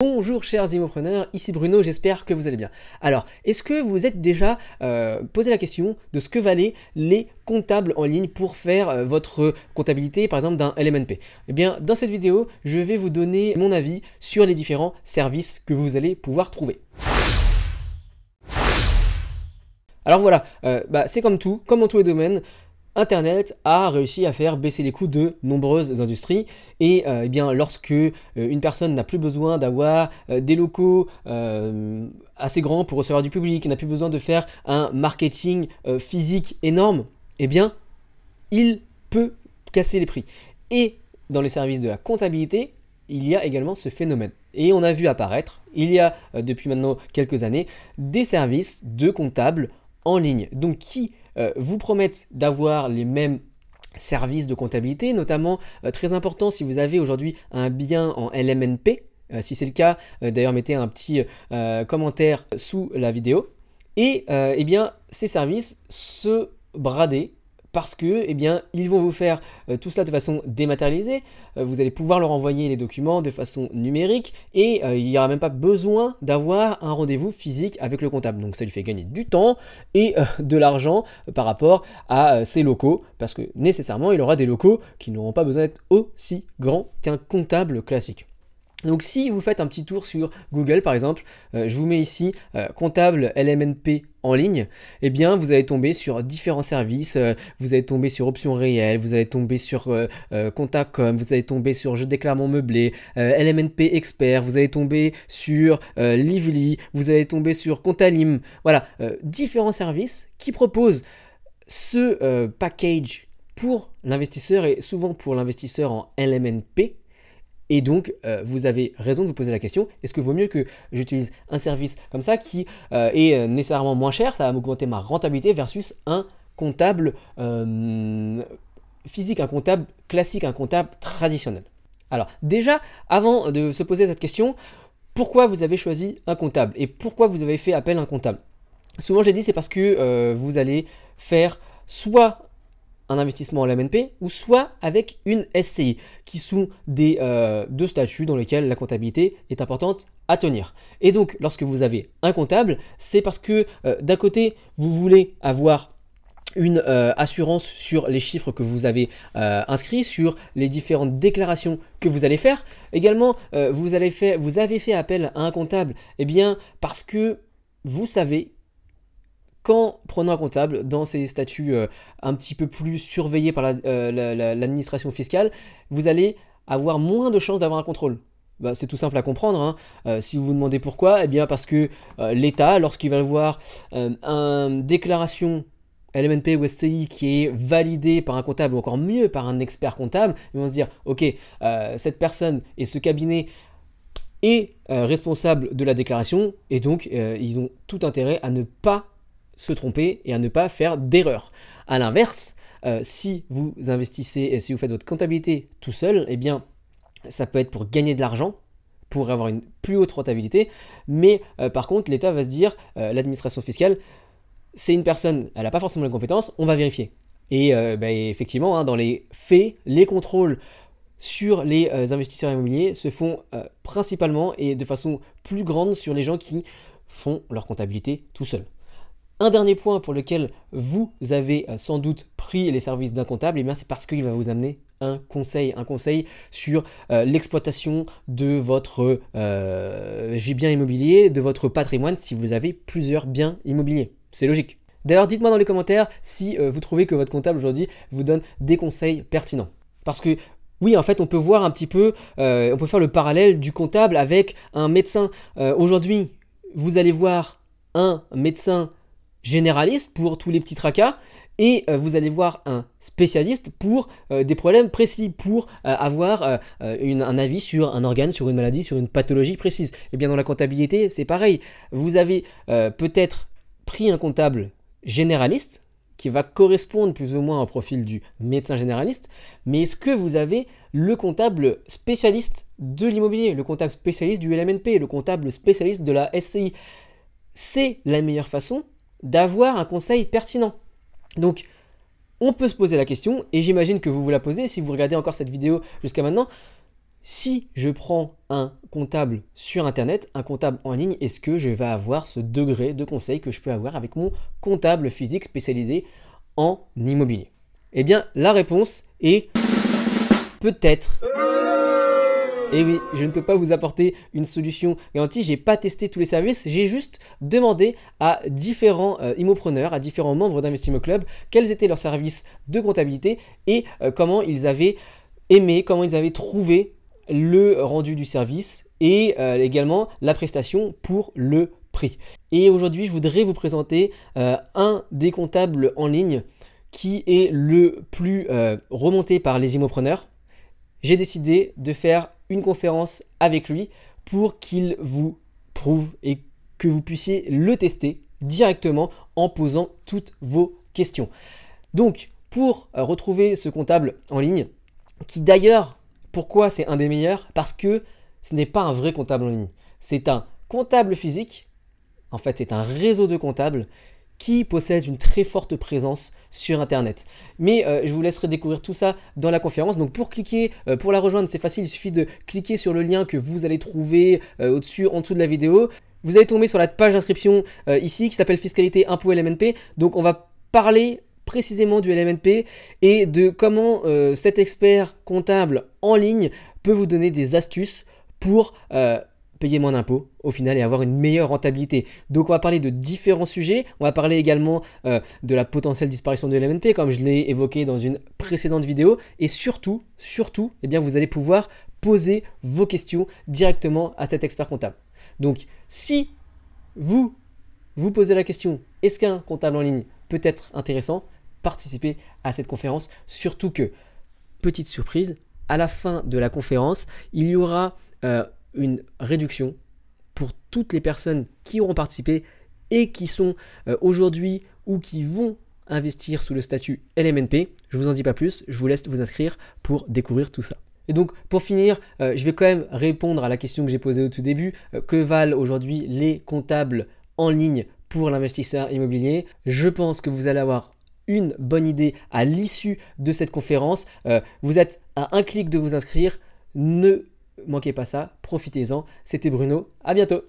Bonjour chers immopreneurs, ici Bruno, j'espère que vous allez bien. Alors, est-ce que vous êtes déjà euh, posé la question de ce que valaient les comptables en ligne pour faire euh, votre comptabilité, par exemple, d'un LMNP Eh bien, dans cette vidéo, je vais vous donner mon avis sur les différents services que vous allez pouvoir trouver. Alors voilà, euh, bah, c'est comme tout, comme en tous les domaines, Internet a réussi à faire baisser les coûts de nombreuses industries et euh, eh bien lorsque euh, une personne n'a plus besoin d'avoir euh, des locaux assez grands pour recevoir du public, n'a plus besoin de faire un marketing physique énorme, eh bien il peut casser les prix. Et dans les services de la comptabilité, il y a également ce phénomène. Et on a vu apparaître, il y a depuis maintenant quelques années, des services de comptables en ligne. Donc qui euh, vous promettent d'avoir les mêmes services de comptabilité, notamment euh, très important si vous avez aujourd'hui un bien en LMNP. Euh, si c'est le cas, d'ailleurs mettez un petit commentaire sous la vidéo. Et eh bien, ces services se brader parce que eh bien, ils vont vous faire euh, tout cela de façon dématérialisée. Euh, vous allez pouvoir leur envoyer les documents de façon numérique et euh, il n'y aura même pas besoin d'avoir un rendez-vous physique avec le comptable. Donc ça lui fait gagner du temps et de l'argent par rapport à ses locaux parce que nécessairement il aura des locaux qui n'auront pas besoin d'être aussi grands qu'un comptable classique. Donc si vous faites un petit tour sur Google par exemple, euh, je vous mets ici euh, comptable LMNP en ligne, et eh bien vous allez tomber sur différents services, euh, vous allez tomber sur options réelles, vous allez tomber sur Contacom, vous allez tomber sur je déclare mon meublé, LMNP expert, vous allez tomber sur Lively, vous allez tomber sur Contalim, voilà, différents services qui proposent ce package pour l'investisseur et souvent pour l'investisseur en LMNP et donc, euh, vous avez raison de vous poser la question, est-ce que vaut mieux que j'utilise un service comme ça qui euh, est euh, nécessairement moins cher, ça va m'augmenter ma rentabilité versus un comptable physique, un comptable classique, un comptable traditionnel Alors déjà, avant de se poser cette question, pourquoi vous avez choisi un comptable et pourquoi vous avez fait appel à un comptable Souvent, j'ai dit, c'est parce que vous allez faire soit un investissement en LMNP ou soit avec une SCI, qui sont des euh, deux statuts dans lesquels la comptabilité est importante à tenir. Et donc, lorsque vous avez un comptable, c'est parce que euh, d'un côté, vous voulez avoir une euh, assurance sur les chiffres que vous avez euh, inscrits, sur les différentes déclarations que vous allez faire. Également, vous, allez fait, vous avez fait appel à un comptable, et eh bien, parce que vous savez quand prenant un comptable dans ces statuts euh, un petit peu plus surveillés par euh, l'administration fiscale, vous allez avoir moins de chances d'avoir un contrôle. Bah, c'est tout simple à comprendre. Hein. Euh, si vous vous demandez pourquoi, eh bien parce que l'État, lorsqu'il va voir une déclaration LMNP ou STI qui est validée par un comptable ou encore mieux par un expert comptable, ils vont se dire, ok, cette personne et ce cabinet est responsable de la déclaration et donc ils ont tout intérêt à ne pas se tromper et à ne pas faire d'erreur. A l'inverse, euh, si vous investissez et si vous faites votre comptabilité tout seul, eh bien, ça peut être pour gagner de l'argent, pour avoir une plus haute rentabilité. Mais euh, par contre, l'État va se dire, euh, l'administration fiscale, c'est une personne, elle n'a pas forcément les compétences, on va vérifier. Et ben, effectivement, hein, dans les faits, les contrôles sur les investisseurs immobiliers se font principalement et de façon plus grande sur les gens qui font leur comptabilité tout seul. Un dernier point pour lequel vous avez euh, sans doute pris les services d'un comptable, et eh c'est parce qu'il va vous amener un conseil, un conseil sur euh, l'exploitation de votre euh, bien immobilier, de votre patrimoine si vous avez plusieurs biens immobiliers. C'est logique. D'ailleurs, dites-moi dans les commentaires si euh, vous trouvez que votre comptable aujourd'hui vous donne des conseils pertinents. Parce que oui, en fait, on peut voir un petit peu, on peut faire le parallèle du comptable avec un médecin. aujourd'hui, vous allez voir un médecin généraliste pour tous les petits tracas et euh, vous allez voir un spécialiste pour euh, des problèmes précis, pour euh, avoir un avis sur un organe, sur une maladie, sur une pathologie précise. Et eh bien dans la comptabilité, c'est pareil. Vous avez peut-être pris un comptable généraliste qui va correspondre plus ou moins au profil du médecin généraliste, mais est-ce que vous avez le comptable spécialiste de l'immobilier, le comptable spécialiste du LMNP, le comptable spécialiste de la SCI C'est la meilleure façon d'avoir un conseil pertinent. Donc, on peut se poser la question, et j'imagine que vous vous la posez si vous regardez encore cette vidéo jusqu'à maintenant. Si je prends un comptable sur Internet, un comptable en ligne, est-ce que je vais avoir ce degré de conseil que je peux avoir avec mon comptable physique spécialisé en immobilier Eh bien, la réponse est peut-être. Et oui, je ne peux pas vous apporter une solution garantie, j'ai pas testé tous les services, j'ai juste demandé à différents euh, imopreneurs, à différents membres d'Investimo Club, quels étaient leurs services de comptabilité et euh, comment ils avaient aimé, comment ils avaient trouvé le rendu du service et euh, également la prestation pour le prix. Et aujourd'hui, je voudrais vous présenter un des comptables en ligne qui est le plus remonté par les IMOpreneurs. j'ai décidé de faire une conférence avec lui pour qu'il vous prouve et que vous puissiez le tester directement en posant toutes vos questions. Donc, pour retrouver ce comptable en ligne, qui d'ailleurs, pourquoi c'est un des meilleurs Parce que ce n'est pas un vrai comptable en ligne. C'est un comptable physique, en fait c'est un réseau de comptables qui possède une très forte présence sur Internet. Mais euh, je vous laisserai découvrir tout ça dans la conférence. Donc pour cliquer, euh, pour la rejoindre, c'est facile, il suffit de cliquer sur le lien que vous allez trouver euh, au-dessus, en dessous de la vidéo. Vous allez tomber sur la page d'inscription ici qui s'appelle Fiscalité, Impôt LMNP. Donc on va parler précisément du LMNP et de comment cet expert comptable en ligne peut vous donner des astuces pour payer moins d'impôts au final et avoir une meilleure rentabilité. Donc on va parler de différents sujets, on va parler également euh, de la potentielle disparition de l'MNP comme je l'ai évoqué dans une précédente vidéo et surtout, surtout, et eh bien vous allez pouvoir poser vos questions directement à cet expert comptable. Donc si vous vous posez la question est-ce qu'un comptable en ligne peut être intéressant Participez à cette conférence, surtout que petite surprise, à la fin de la conférence, il y aura euh, une réduction pour toutes les personnes qui auront participé et qui sont euh, aujourd'hui ou qui vont investir sous le statut LMNP. Je vous en dis pas plus, je vous laisse vous inscrire pour découvrir tout ça. Et donc pour finir, euh, je vais quand même répondre à la question que j'ai posée au tout début. Euh, que valent aujourd'hui les comptables en ligne pour l'investisseur immobilier Je pense que vous allez avoir une bonne idée à l'issue de cette conférence. vous êtes à un clic de vous inscrire. Ne manquez pas ça, profitez-en. C'était Bruno, à bientôt